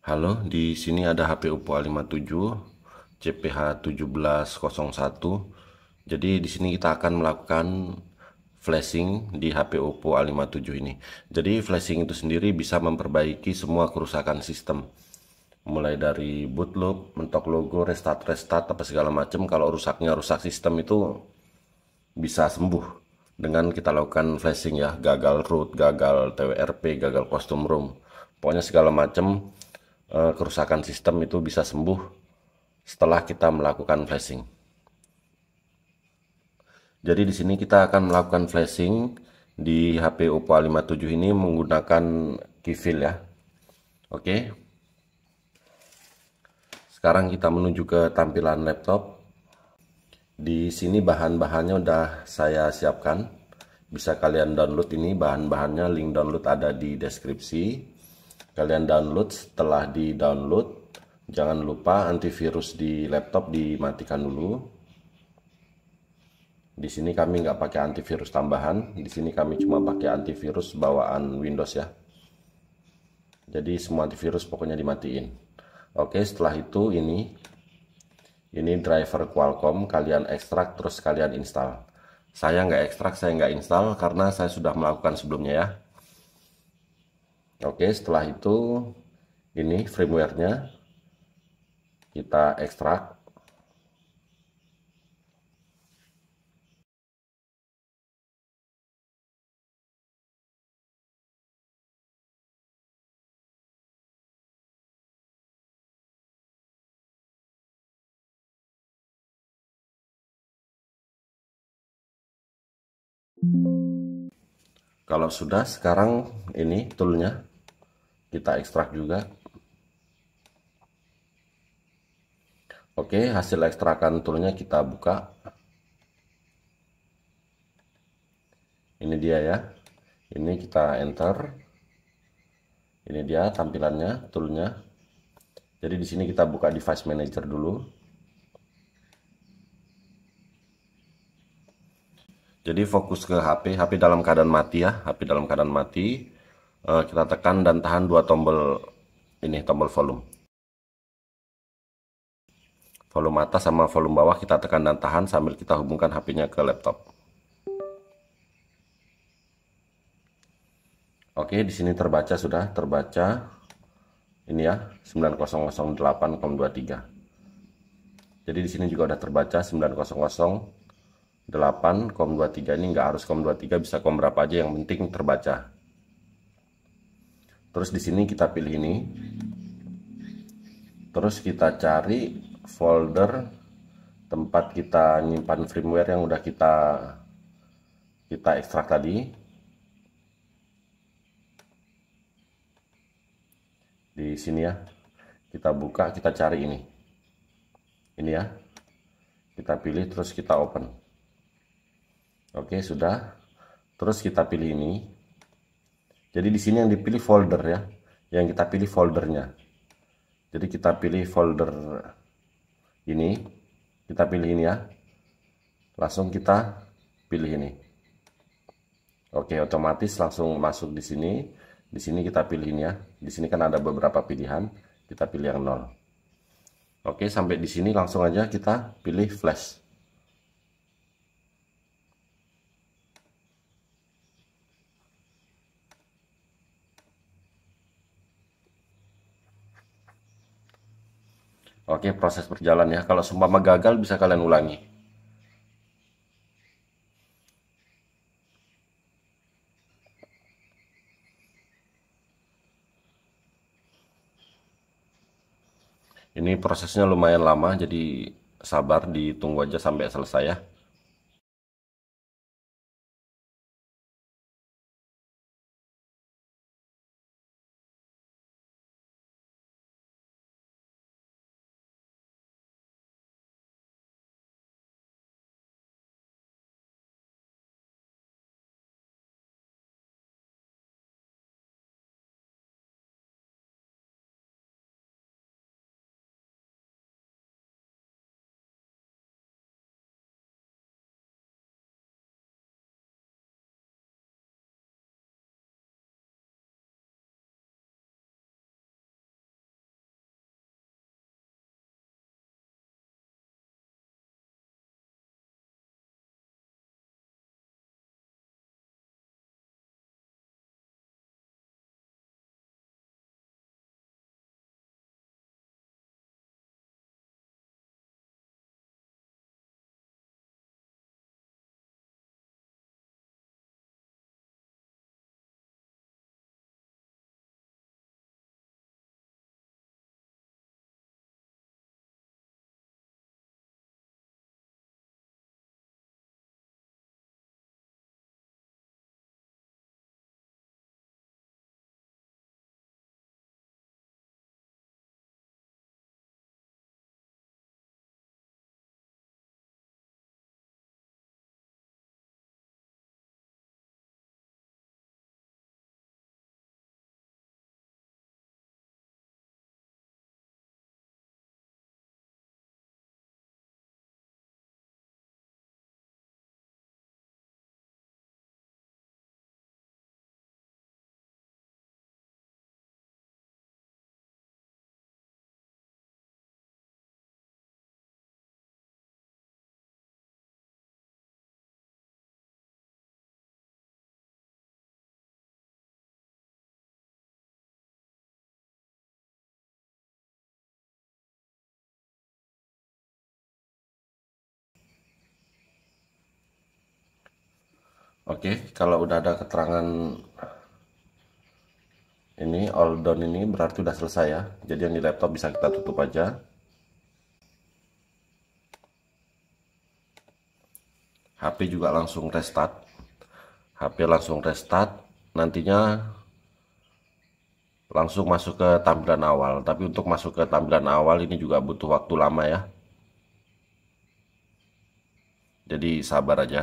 Halo, di sini ada HP Oppo A57 CPH 1701. Jadi di sini kita akan melakukan flashing di HP Oppo A57 ini. Jadi flashing itu sendiri bisa memperbaiki semua kerusakan sistem. Mulai dari boot loop, mentok logo, restart restart apa segala macam kalau rusaknya rusak sistem itu bisa sembuh dengan kita lakukan flashing ya, gagal root, gagal TWRP, gagal custom room. Pokoknya segala macam Eh, kerusakan sistem itu bisa sembuh setelah kita melakukan flashing. Jadi di sini kita akan melakukan flashing di HP Oppo A57 ini menggunakan kifil ya. Oke. Sekarang kita menuju ke tampilan laptop. Di sini bahan-bahannya udah saya siapkan. Bisa kalian download ini bahan-bahannya, link download ada di deskripsi kalian download setelah di download jangan lupa antivirus di laptop dimatikan dulu di sini kami nggak pakai antivirus tambahan di sini kami cuma pakai antivirus bawaan Windows ya jadi semua antivirus pokoknya dimatiin oke setelah itu ini ini driver Qualcomm kalian ekstrak terus kalian install saya nggak ekstrak saya nggak install karena saya sudah melakukan sebelumnya ya Oke, setelah itu ini firmware-nya kita ekstrak. Kalau sudah sekarang ini toolnya kita ekstrak juga oke hasil ekstrakan toolnya kita buka ini dia ya ini kita enter ini dia tampilannya toolnya jadi di sini kita buka device manager dulu jadi fokus ke HP HP dalam keadaan mati ya HP dalam keadaan mati Eh, kita tekan dan tahan dua tombol ini tombol volume volume atas sama volume bawah kita tekan dan tahan sambil kita hubungkan HP-nya ke laptop Oke di sini terbaca sudah terbaca ini ya 9008,23 jadi di sini juga udah terbaca 9008,23 ini nggak harus kom 23 bisa kom berapa aja yang penting terbaca terus di sini kita pilih ini terus kita cari folder tempat kita nyimpan firmware yang udah kita kita ekstrak tadi di sini ya kita buka kita cari ini ini ya kita pilih terus kita open oke sudah terus kita pilih ini jadi di sini yang dipilih folder ya, yang kita pilih foldernya. Jadi kita pilih folder ini, kita pilih ini ya. Langsung kita pilih ini. Oke, otomatis langsung masuk di sini. Di sini kita pilih ini ya. Di sini kan ada beberapa pilihan, kita pilih yang nol. Oke, sampai di sini langsung aja kita pilih flash. Oke, proses berjalan ya. Kalau seumpama gagal bisa kalian ulangi. Ini prosesnya lumayan lama, jadi sabar ditunggu aja sampai selesai ya. Oke, kalau udah ada keterangan ini all done ini berarti udah selesai ya. Jadi yang di laptop bisa kita tutup aja. HP juga langsung restart. HP langsung restart. Nantinya langsung masuk ke tampilan awal. Tapi untuk masuk ke tampilan awal ini juga butuh waktu lama ya. Jadi sabar aja.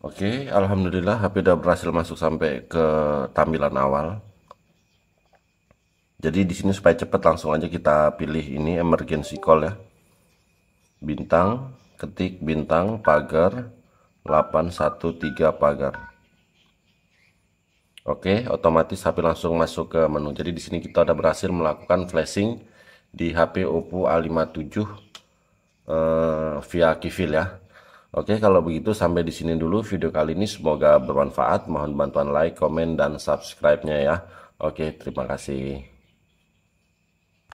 Oke, alhamdulillah HP sudah berhasil masuk sampai ke tampilan awal. Jadi di sini supaya cepat langsung aja kita pilih ini emergency call ya. Bintang, ketik bintang pagar 813 pagar. Oke, otomatis HP langsung masuk ke menu. Jadi di sini kita sudah berhasil melakukan flashing di HP Oppo A57 eh, via Kivil ya. Oke, kalau begitu sampai di sini dulu video kali ini. Semoga bermanfaat. Mohon bantuan like, komen, dan subscribe-nya ya. Oke, terima kasih.